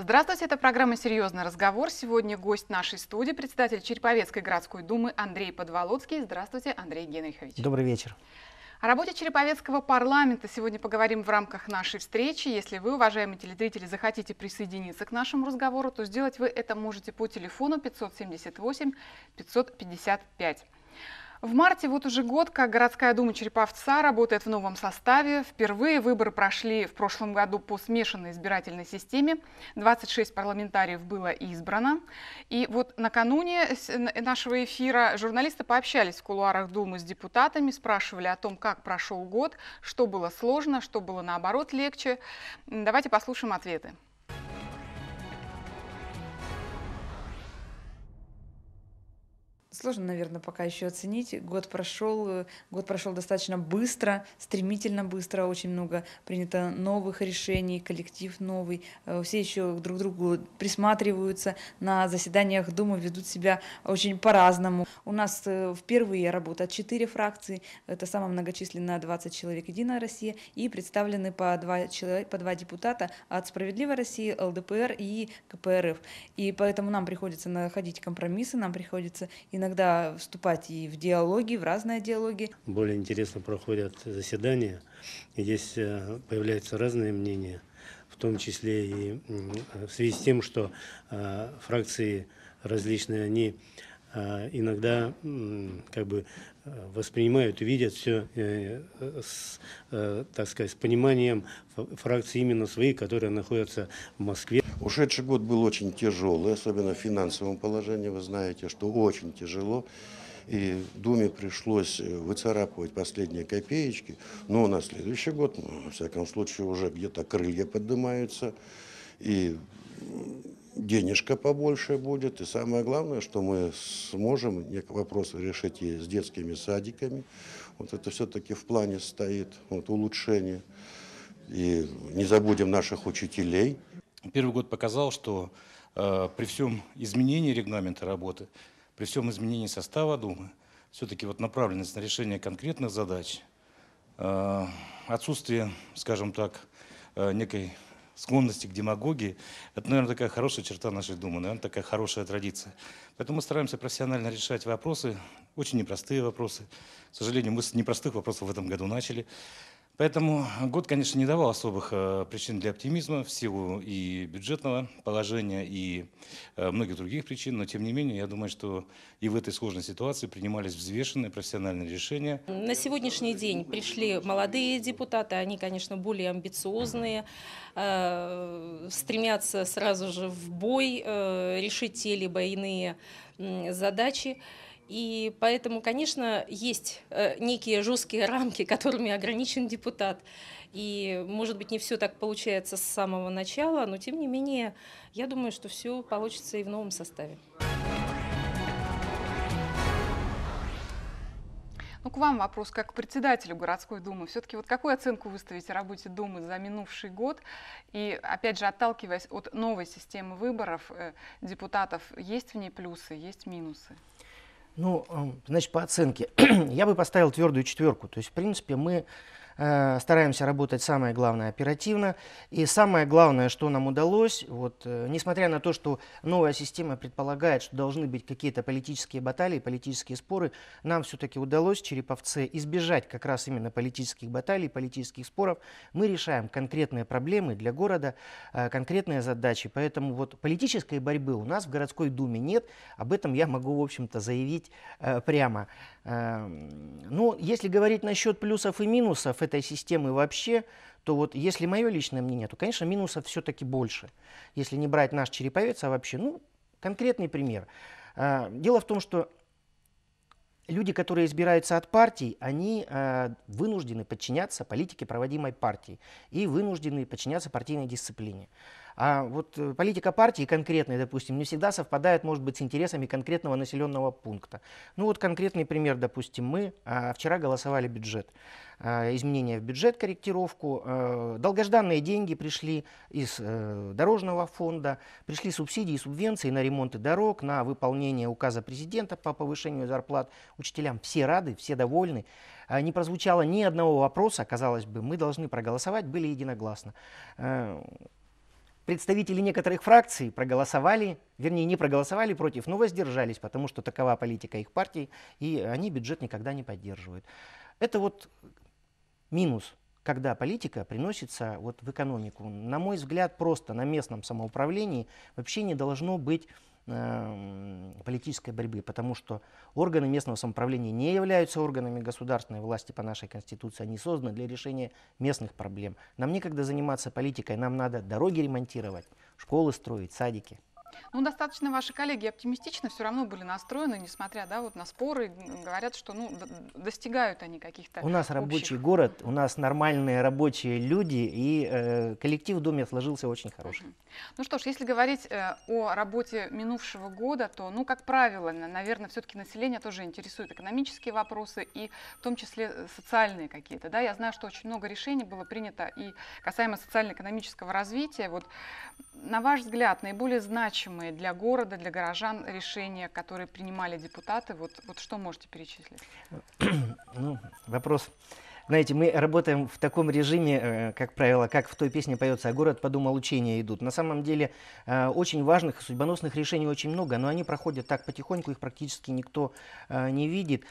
Здравствуйте, это программа «Серьезный разговор». Сегодня гость нашей студии, председатель Череповецкой городской думы Андрей Подволоцкий. Здравствуйте, Андрей Генрихович. Добрый вечер. О работе Череповецкого парламента сегодня поговорим в рамках нашей встречи. Если вы, уважаемые телезрители, захотите присоединиться к нашему разговору, то сделать вы это можете по телефону 578 555. В марте вот уже год, как городская дума Череповца работает в новом составе. Впервые выборы прошли в прошлом году по смешанной избирательной системе. 26 парламентариев было избрано. И вот накануне нашего эфира журналисты пообщались в кулуарах Думы с депутатами, спрашивали о том, как прошел год, что было сложно, что было наоборот легче. Давайте послушаем ответы. Сложно, наверное, пока еще оценить. Год прошел, э, год прошел достаточно быстро, стремительно быстро. Очень много принято новых решений, коллектив новый. Э, все еще друг к другу присматриваются. На заседаниях Думы ведут себя очень по-разному. У нас э, впервые работает четыре фракции. Это самая многочисленная 20 человек «Единая Россия» и представлены по два, человек, по два депутата от «Справедливой России», ЛДПР и КПРФ. И поэтому нам приходится находить компромиссы, нам приходится иногда иногда вступать и в диалоги, в разные диалоги. Более интересно проходят заседания, и здесь э, появляются разные мнения, в том числе и э, в связи с тем, что э, фракции различные, они иногда как бы воспринимают, видят все, с, так сказать, с пониманием фракции именно свои, которые находятся в Москве, Ушедший год был очень тяжелый, особенно в финансовом положении. Вы знаете, что очень тяжело. И Думе пришлось э, выцарапывать последние копеечки. Но на следующий год, ну, во всяком случае, уже где-то крылья поднимаются. И денежка побольше будет. И самое главное, что мы сможем вопрос решить и с детскими садиками. Вот это все-таки в плане стоит, вот улучшение. И не забудем наших учителей, Первый год показал, что э, при всем изменении регламента работы, при всем изменении состава Думы, все-таки вот направленность на решение конкретных задач, э, отсутствие, скажем так, э, некой склонности к демагогии, это, наверное, такая хорошая черта нашей Думы, наверное, такая хорошая традиция. Поэтому мы стараемся профессионально решать вопросы, очень непростые вопросы. К сожалению, мы с непростых вопросов в этом году начали. Поэтому год, конечно, не давал особых э, причин для оптимизма в силу и бюджетного положения, и э, многих других причин, но тем не менее, я думаю, что и в этой сложной ситуации принимались взвешенные профессиональные решения. На сегодняшний день пришли молодые депутаты, они, конечно, более амбициозные, э, стремятся сразу же в бой решить те либо иные задачи. И поэтому, конечно, есть э, некие жесткие рамки, которыми ограничен депутат. И, может быть, не все так получается с самого начала, но, тем не менее, я думаю, что все получится и в новом составе. Ну, к вам вопрос, как к председателю городской думы. Все-таки вот какую оценку выставить работе думы за минувший год? И, опять же, отталкиваясь от новой системы выборов э, депутатов, есть в ней плюсы, есть минусы? Ну, эм, значит, по оценке. я бы поставил твердую четверку. То есть, в принципе, мы Э, стараемся работать, самое главное, оперативно. И самое главное, что нам удалось, вот, э, несмотря на то, что новая система предполагает, что должны быть какие-то политические баталии, политические споры, нам все-таки удалось, Череповце, избежать как раз именно политических баталий, политических споров. Мы решаем конкретные проблемы для города, э, конкретные задачи. Поэтому вот политической борьбы у нас в городской думе нет. Об этом я могу, в общем-то, заявить прямо. Эм, Но ну, если говорить насчет плюсов и минусов, этой системы вообще, то вот если мое личное мнение, то, конечно, минусов все-таки больше. Если не брать наш череповец, а вообще, ну, конкретный пример. А, дело в том, что люди, которые избираются от партий, они а, вынуждены подчиняться политике проводимой партии и вынуждены подчиняться партийной дисциплине. А вот э, политика партии конкретной, допустим, не всегда совпадает, может быть, с интересами конкретного населенного пункта. Ну вот конкретный пример, допустим, мы а, вчера голосовали бюджет, а, изменения в бюджет, корректировку. А, долгожданные деньги пришли из э, дорожного фонда, пришли субсидии субвенции на ремонты дорог, на выполнение указа президента по повышению зарплат учителям. Все рады, все довольны не прозвучало ни одного вопроса, казалось бы, мы должны проголосовать, были единогласно. Представители некоторых фракций проголосовали, вернее, не проголосовали против, но воздержались, потому что такова политика их партий, и они бюджет никогда не поддерживают. Это вот минус, когда политика приносится вот в экономику. На мой взгляд, просто на местном самоуправлении вообще не должно быть Эм, политической борьбы, потому что органы местного самоуправления не являются органами государственной власти по нашей Конституции, они созданы для решения местных проблем. Нам некогда заниматься политикой, нам надо дороги ремонтировать, школы строить, садики. Ну, достаточно ваши коллеги оптимистично все равно были настроены, несмотря да, вот на споры, говорят, что ну, достигают они каких-то У нас общих... рабочий город, у нас нормальные рабочие люди, и э, коллектив в доме сложился очень хороший. Uh -huh. Ну что ж, если говорить э, о работе минувшего года, то, ну, как правило, наверное, все-таки население тоже интересует экономические вопросы и в том числе э, социальные какие-то. Да? Я знаю, что очень много решений было принято и касаемо социально-экономического развития. Вот, на ваш взгляд, наиболее значимые значимые для города, для горожан решения, которые принимали депутаты? Вот, вот что можете перечислить? Ну, вопрос знаете, мы работаем в таком режиме, э, как правило, как в той песне поется, а город подумал учения идут. На самом деле э, очень важных и судьбоносных решений очень много, но они проходят так потихоньку, их практически никто э, не видит.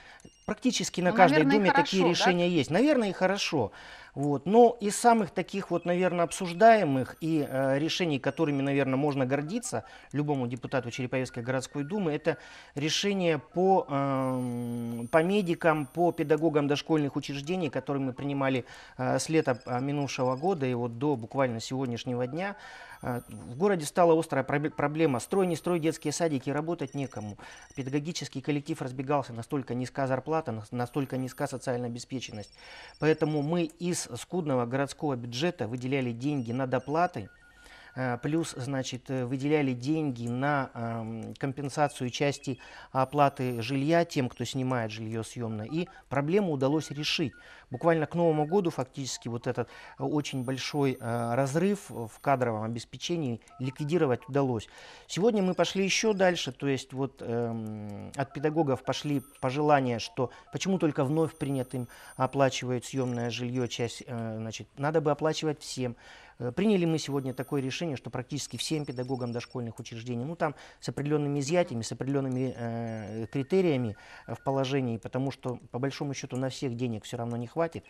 Практически на ну, каждой наверное, думе хорошо, такие да? решения есть. Наверное, и хорошо. Вот. Но из самых таких вот, наверное, обсуждаемых и э, решений, которыми, наверное, можно гордиться любому депутату Череповецкой городской думы, это решение по, э, по медикам, по педагогам дошкольных учреждений, которые которые мы принимали э, с лета э, минувшего года и вот до буквально сегодняшнего дня, э, в городе стала острая проблема. Строй, не строй детские садики, работать некому. Педагогический коллектив разбегался, настолько низка зарплата, настолько низка социальная обеспеченность. Поэтому мы из скудного городского бюджета выделяли деньги на доплаты, Э, плюс, значит, э, выделяли деньги на компенсацию части оплаты жилья тем, кто снимает жилье съемное, и проблему удалось решить. Буквально к Новому году фактически вот этот э, очень большой разрыв в кадровом обеспечении ликвидировать удалось. Сегодня мы пошли еще дальше, то есть вот эм, от педагогов пошли пожелания, что почему только вновь принятым оплачивают съемное жилье часть, значит, надо бы оплачивать всем. Э, приняли мы сегодня такое решение, что практически всем педагогам дошкольных учреждений, ну там с определенными изъятиями, с определенными э, критериями э, в положении, потому что по большому счету на всех денег все равно не хватит.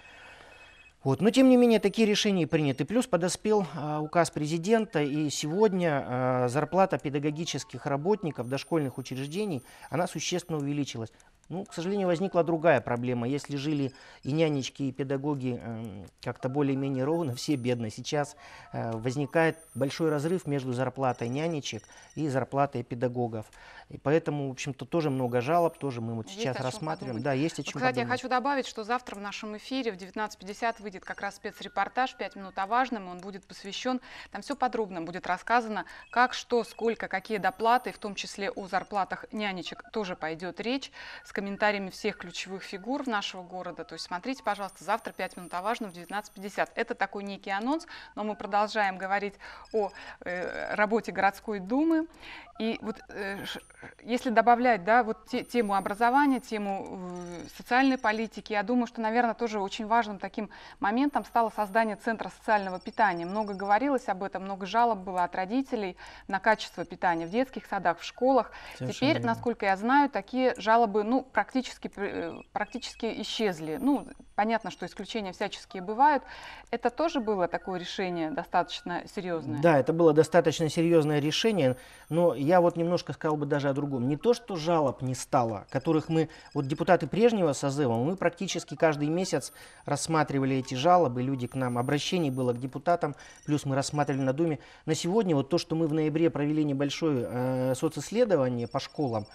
Вот. Но, тем не менее, такие решения приняты. Плюс подоспел а, указ президента, и сегодня а, зарплата педагогических работников дошкольных учреждений, она существенно увеличилась. Ну, к сожалению, возникла другая проблема. Если жили и нянечки, и педагоги э, как-то более-менее ровно, все бедно. Сейчас э, возникает большой разрыв между зарплатой нянечек и зарплатой педагогов. И поэтому, в общем-то, тоже много жалоб, тоже мы вот есть сейчас рассматриваем. Да, есть о чем вот, Кстати, подумать. я хочу добавить, что завтра в нашем эфире в 19.50 выйдет как раз спецрепортаж «5 минут о важном», он будет посвящен, там все подробно будет рассказано, как, что, сколько, какие доплаты, в том числе о зарплатах нянечек тоже пойдет речь комментариями всех ключевых фигур нашего города. То есть смотрите, пожалуйста, завтра 5 минут о важном в 19.50. Это такой некий анонс, но мы продолжаем говорить о э, работе городской думы. И вот э, если добавлять да, вот те, тему образования, тему э, социальной политики, я думаю, что, наверное, тоже очень важным таким моментом стало создание Центра социального питания. Много говорилось об этом, много жалоб было от родителей на качество питания в детских садах, в школах. Совершенно Теперь, насколько я знаю, такие жалобы, ну, практически, э, практически исчезли. Ну, понятно, что исключения всяческие бывают. Это тоже было такое решение достаточно серьезное? Да, это было достаточно серьезное решение, но я вот немножко сказал бы даже о другом. Не то, что жалоб не стало, которых мы, вот депутаты прежнего созыва, мы практически каждый месяц рассматривали эти жалобы, люди к нам, обращений было к депутатам, плюс мы рассматривали на Думе. На сегодня вот то, что мы в ноябре провели небольшое э, социсследование по школам,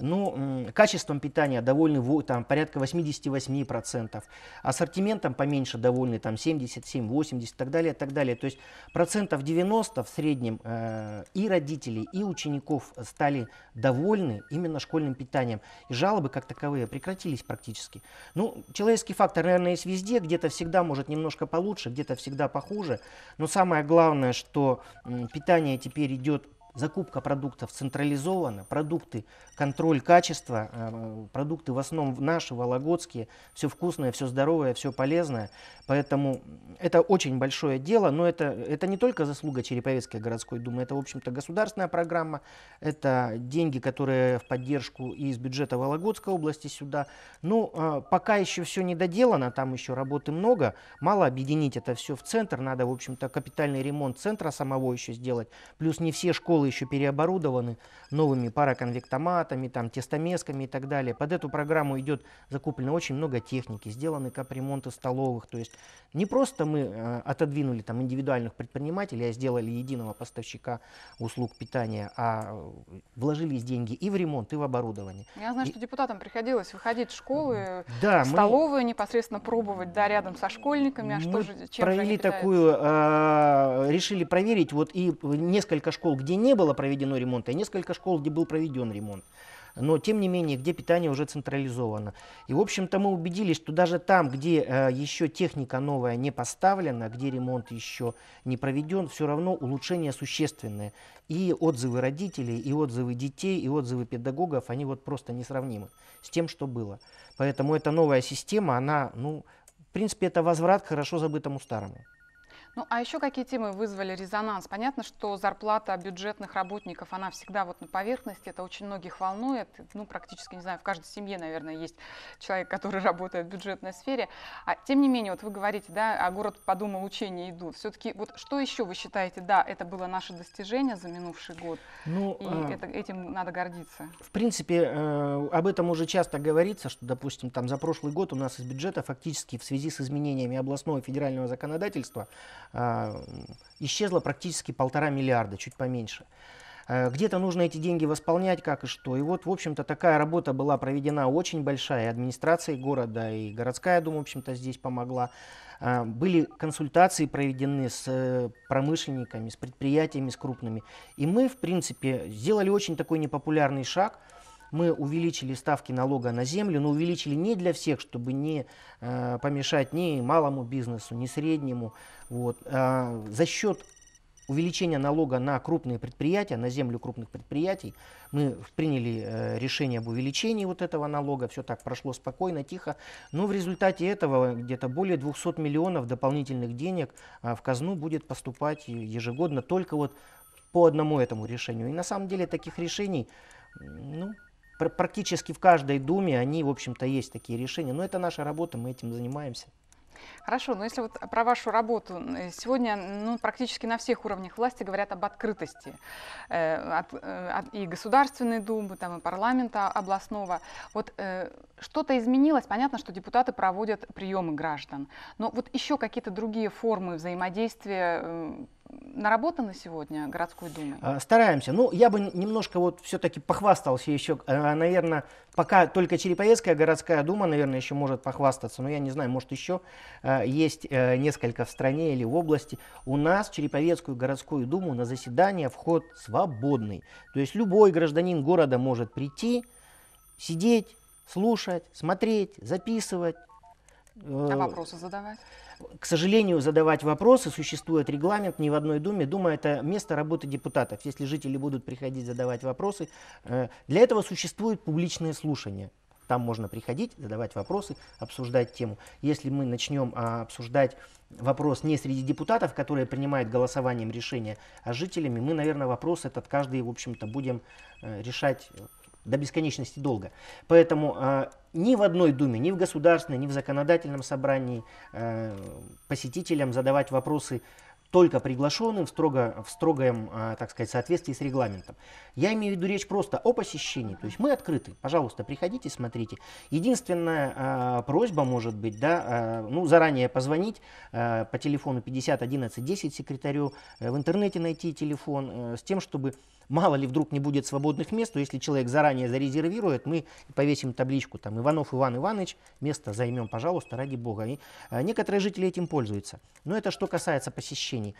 ну, качеством питания довольны там, порядка 88%, ассортиментом поменьше довольны там 77, 80 и так далее, и так далее. То есть процентов 90 в среднем э, и родителей, и учеников стали довольны именно школьным питанием. И жалобы как таковые прекратились практически. Ну, человеческий фактор, наверное, есть везде, где-то всегда может немножко получше, где-то всегда похуже. Но самое главное, что э, питание теперь идет закупка продуктов централизована, продукты, контроль качества, э, продукты в основном наши, вологодские, все вкусное, все здоровое, все полезное. Поэтому это очень большое дело, но это, это не только заслуга Череповецкой городской думы, это, в общем-то, государственная программа, это деньги, которые в поддержку из бюджета Вологодской области сюда. Ну, э, пока еще все не доделано, там еще работы много, мало объединить это все в центр, надо, в общем-то, капитальный ремонт центра самого еще сделать, плюс не все школы еще переоборудованы новыми пароконвектоматами, там, тестомесками и так далее. Под эту программу идет закуплено очень много техники, сделаны капремонты столовых. То есть не просто мы э, отодвинули там, индивидуальных предпринимателей, а сделали единого поставщика услуг питания, а э, вложились деньги и в ремонт, и в оборудование. Я знаю, и... что депутатам приходилось выходить в школы, да, столовые мы... непосредственно пробовать, да, рядом со школьниками, а что же, чем провели же такую, э, решили проверить, вот и несколько школ, где нет не было проведено ремонта, и несколько школ, где был проведен ремонт. Но, тем не менее, где питание уже централизовано. И, в общем-то, мы убедились, что даже там, где э, еще техника новая не поставлена, где ремонт еще не проведен, все равно улучшения существенные. И отзывы родителей, и отзывы детей, и отзывы педагогов, они вот просто несравнимы с тем, что было. Поэтому эта новая система, она, ну, в принципе, это возврат к хорошо забытому старому. Ну, а еще какие темы вызвали резонанс? Понятно, что зарплата бюджетных работников, она всегда вот на поверхности, это очень многих волнует. Ну, практически, не знаю, в каждой семье, наверное, есть человек, который работает в бюджетной сфере. А тем не менее, вот вы говорите, да, а город подумал, учения идут. Все-таки вот что еще вы считаете, да, это было наше достижение за минувший год, ну, и а... это, этим надо гордиться? В принципе, э, об этом уже часто говорится, что, допустим, там за прошлый год у нас из бюджета фактически в связи с изменениями областного и федерального законодательства а, исчезло практически полтора миллиарда, чуть поменьше. А, где-то нужно эти деньги восполнять, как и что. И вот, в общем-то, такая работа была проведена очень большая. И администрация города, и городская дума, в общем-то, здесь помогла. А, были консультации проведены с э, промышленниками, с предприятиями, с крупными. И мы, в принципе, сделали очень такой непопулярный шаг – мы увеличили ставки налога на землю, но увеличили не для всех, чтобы не э, помешать ни малому бизнесу, ни среднему. Вот. А за счет увеличения налога на крупные предприятия, на землю крупных предприятий. Мы приняли э, решение об увеличении вот этого налога, все так прошло спокойно, тихо. Но в результате этого где-то более 200 миллионов дополнительных денег э, в казну будет поступать ежегодно только вот по одному этому решению. И на самом деле таких решений ну, Пр практически в каждой думе они, в общем-то, есть такие решения. Но это наша работа, мы этим занимаемся. Хорошо, но если вот про вашу работу, э, сегодня ну, практически на всех уровнях власти говорят об открытости э, от, э, от, и Государственной Думы, там, и парламента а, областного. Вот э, что-то изменилось. Понятно, что депутаты проводят приемы граждан. Но вот еще какие-то другие формы взаимодействия э, наработаны сегодня городской думой? А, стараемся. Ну, я бы немножко вот все-таки похвастался еще, а, наверное, пока только Череповецкая городская дума, наверное, еще может похвастаться, но я не знаю, может еще а, есть э, несколько в стране или в области. У нас Череповецкую городскую думу на заседание вход свободный. То есть любой гражданин города может прийти, сидеть, слушать, смотреть, записывать. Э, а вопросы задавать? К сожалению, задавать вопросы существует регламент ни в одной думе. Дума это место работы депутатов, если жители будут приходить задавать вопросы. Э, для этого существует публичное слушание. Там можно приходить, задавать вопросы, обсуждать тему. Если мы начнем а, обсуждать вопрос не среди депутатов, которые принимают голосованием решения, а жителями, мы, наверное, вопрос этот каждый, в общем-то, будем э, решать до бесконечности долго. Поэтому э, ни в одной думе, ни в государственной, ни в законодательном собрании э, посетителям задавать вопросы только приглашенным в, строго, в строгом, э, так сказать, соответствии с регламентом. Я имею в виду речь просто о посещении. То есть мы открыты. Пожалуйста, приходите, смотрите. Единственная э, просьба может быть, да, э, ну, заранее позвонить э, по телефону 50 11 10 секретарю, э, в интернете найти телефон э, с тем, чтобы мало ли вдруг не будет свободных мест, то если человек заранее зарезервирует, мы повесим табличку там «Иванов Иван Иванович», место займем, пожалуйста, ради бога. И, э, некоторые жители этим пользуются. Но это что касается посещений.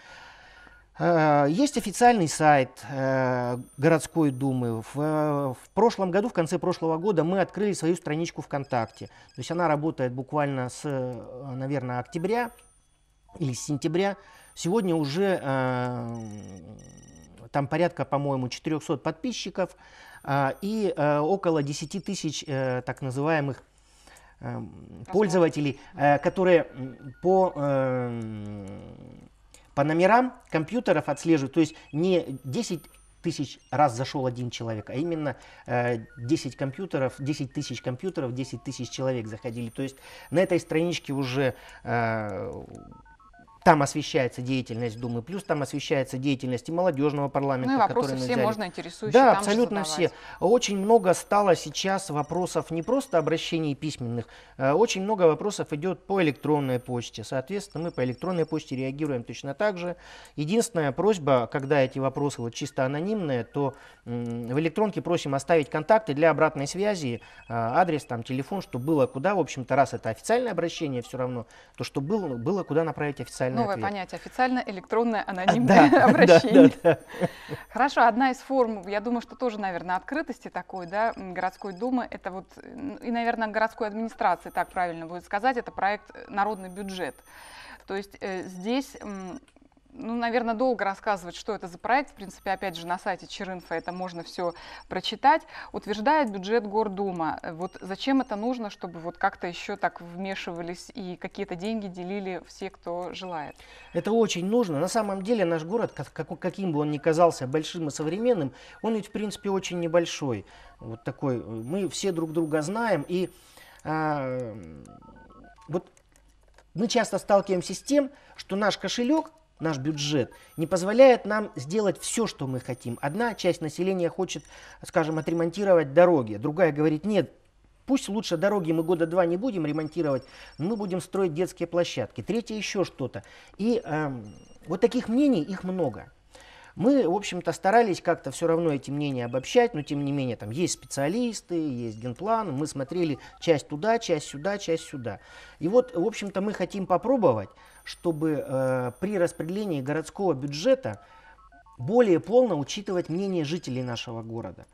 Э, есть официальный сайт э, городской думы. В, в прошлом году, в конце прошлого года, мы открыли свою страничку ВКонтакте. То есть она работает буквально с, наверное, октября или с сентября. Сегодня уже там порядка, по-моему, 400 подписчиков а, и э, около 10 тысяч э, так называемых эм, пользователей, э, которые по, эм, по номерам компьютеров отслеживают. То есть не 10 тысяч раз зашел один человек, а именно 10 компьютеров, 10 тысяч компьютеров, 10 тысяч человек заходили. То есть на этой страничке уже там освещается деятельность Думы Плюс, там освещается деятельность и молодежного парламента. Ну и вопросы все взяли. можно интересующие. Да, абсолютно все. Очень много стало сейчас вопросов не просто обращений письменных, э, очень много вопросов идет по электронной почте. Соответственно, мы по электронной почте реагируем точно так же. Единственная просьба, когда эти вопросы вот чисто анонимные, то в электронке просим оставить контакты для обратной связи, э, адрес, там, телефон, чтобы было куда. В общем-то, раз это официальное обращение все равно, то что было, было куда направить официальное Новое ответ. понятие. Официально электронное анонимное да, обращение. Да, да, да. Хорошо, одна из форм, я думаю, что тоже, наверное, открытости такой, да, городской думы, это вот, и, наверное, городской администрации, так правильно будет сказать, это проект «Народный бюджет». То есть э, здесь ну, наверное, долго рассказывать, что это за проект. В принципе, опять же, на сайте Черинфа это можно все прочитать. Утверждает бюджет Гордума. Вот зачем это нужно, чтобы вот как-то еще так вмешивались и какие-то деньги делили все, кто желает? Это очень нужно. На самом деле наш город, как, каким бы он ни казался большим и современным, он ведь, в принципе, очень небольшой. Вот такой. Мы все друг друга знаем. И а, вот мы часто сталкиваемся с тем, что наш кошелек наш бюджет, не позволяет нам сделать все, что мы хотим. Одна часть населения хочет, скажем, отремонтировать дороги, другая говорит, нет, Пусть лучше дороги мы года два не будем ремонтировать, мы будем строить детские площадки. Третье еще что-то. И э, вот таких мнений их много. Мы, в общем-то, старались как-то все равно эти мнения обобщать, но тем не менее там есть специалисты, есть генплан, мы смотрели часть туда, часть сюда, часть сюда. И вот, в общем-то, мы хотим попробовать чтобы э, при распределении городского бюджета более полно учитывать мнение жителей нашего города.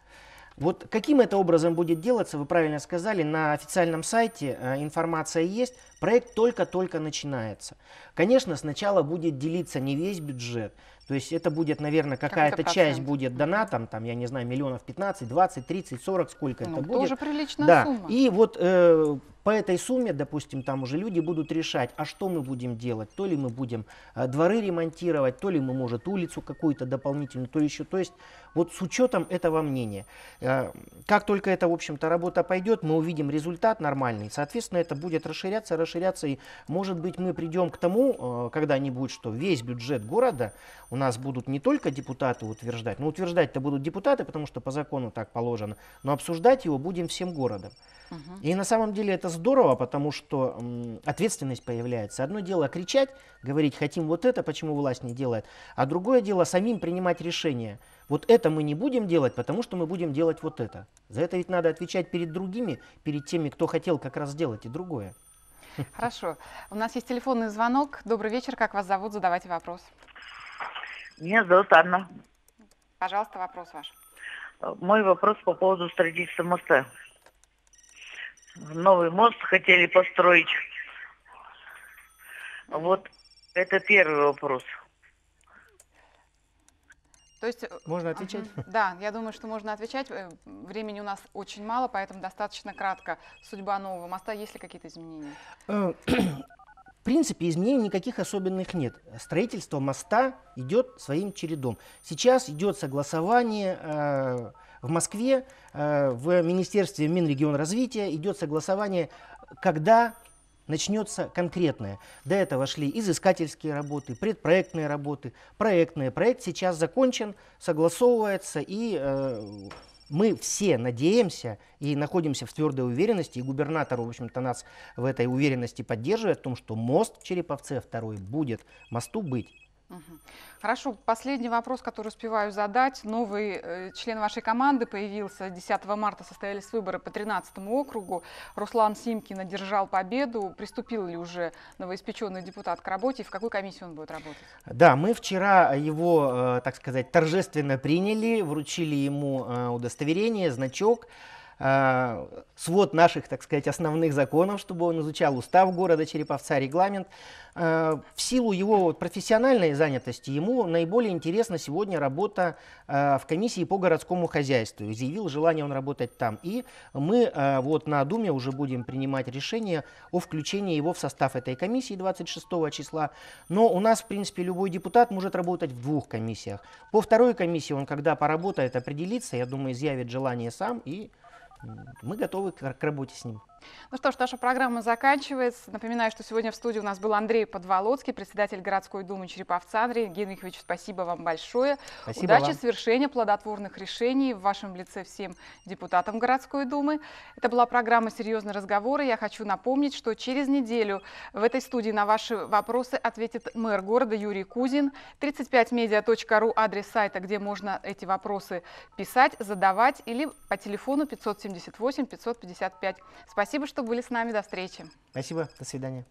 Вот каким это образом будет делаться, вы правильно сказали, на официальном сайте э, информация есть, Проект только-только начинается. Конечно, сначала будет делиться не весь бюджет, то есть это будет, наверное, какая-то часть будет дана там, там, я не знаю, миллионов 15, 20, 30, 40, сколько ну, это будет. Тоже приличная да. сумма. И вот э, по этой сумме, допустим, там уже люди будут решать, а что мы будем делать, то ли мы будем э, дворы ремонтировать, то ли мы, может, улицу какую-то дополнительную, то еще, то есть вот с учетом этого мнения. Э, как только эта, в общем-то, работа пойдет, мы увидим результат нормальный, соответственно, это будет расширяться, расширяться расширяться. И, может быть, мы придем к тому э, когда-нибудь, что весь бюджет города у нас будут не только депутаты утверждать, но утверждать-то будут депутаты, потому что по закону так положено, но обсуждать его будем всем городом. И на самом деле это здорово, потому что м, ответственность появляется. Одно дело кричать, говорить, хотим вот это, почему власть не делает, а другое дело самим принимать решения. Вот это мы не будем делать, потому что мы будем делать вот это. За это ведь надо отвечать перед другими, перед теми, кто хотел как раз сделать и другое. Хорошо. У нас есть телефонный звонок. Добрый вечер. Как вас зовут? Задавайте вопрос. Меня зовут Анна. Пожалуйста, вопрос ваш. Э, мой вопрос по поводу строительства моста. Новый мост хотели построить. Вот это первый вопрос. То есть, э, можно отвечать? Угу, да, я думаю, что можно отвечать. Э, времени у нас очень мало, поэтому достаточно кратко. Судьба нового моста, есть ли какие-то изменения? Э, в принципе, изменений никаких особенных нет. Строительство моста идет своим чередом. Сейчас идет согласование э, в Москве, э, в Министерстве Минрегионразвития идет согласование, когда начнется конкретное. До этого шли изыскательские работы, предпроектные работы, проектные. Проект сейчас закончен, согласовывается, и э, мы все надеемся и находимся в твердой уверенности, и губернатор, в общем-то, нас в этой уверенности поддерживает, в том, что мост в Череповце второй будет, мосту быть. Хорошо, последний вопрос, который успеваю задать. Новый э, член вашей команды появился 10 марта, состоялись выборы по 13 округу. Руслан Симкин одержал победу. Приступил ли уже новоиспеченный депутат к работе и в какой комиссии он будет работать? Да, мы вчера его, э, так сказать, торжественно приняли, вручили ему э, удостоверение, значок. А, свод наших, так сказать, основных законов, чтобы он изучал устав города Череповца, регламент. А, в силу его профессиональной занятости ему наиболее интересна сегодня работа а, в комиссии по городскому хозяйству. Заявил желание он работать там. И мы вот на Думе уже будем принимать решение о включении его в состав этой комиссии 26 числа. Но у нас, в принципе, любой депутат может работать в двух комиссиях. По второй комиссии он, когда поработает, определится, я думаю, изъявит желание сам и мы готовы к работе с ним. Ну что ж, наша программа заканчивается. Напоминаю, что сегодня в студии у нас был Андрей Подволоцкий, председатель городской думы Череповца. Андрей Генрихович, спасибо вам большое. Спасибо Удачи, вам. совершения плодотворных решений в вашем лице всем депутатам городской думы. Это была программа «Серьезные разговоры». Я хочу напомнить, что через неделю в этой студии на ваши вопросы ответит мэр города Юрий Кузин. 35media.ru адрес сайта, где можно эти вопросы писать, задавать или по телефону 578 555. Спасибо. Спасибо, что были с нами. До встречи. Спасибо. До свидания.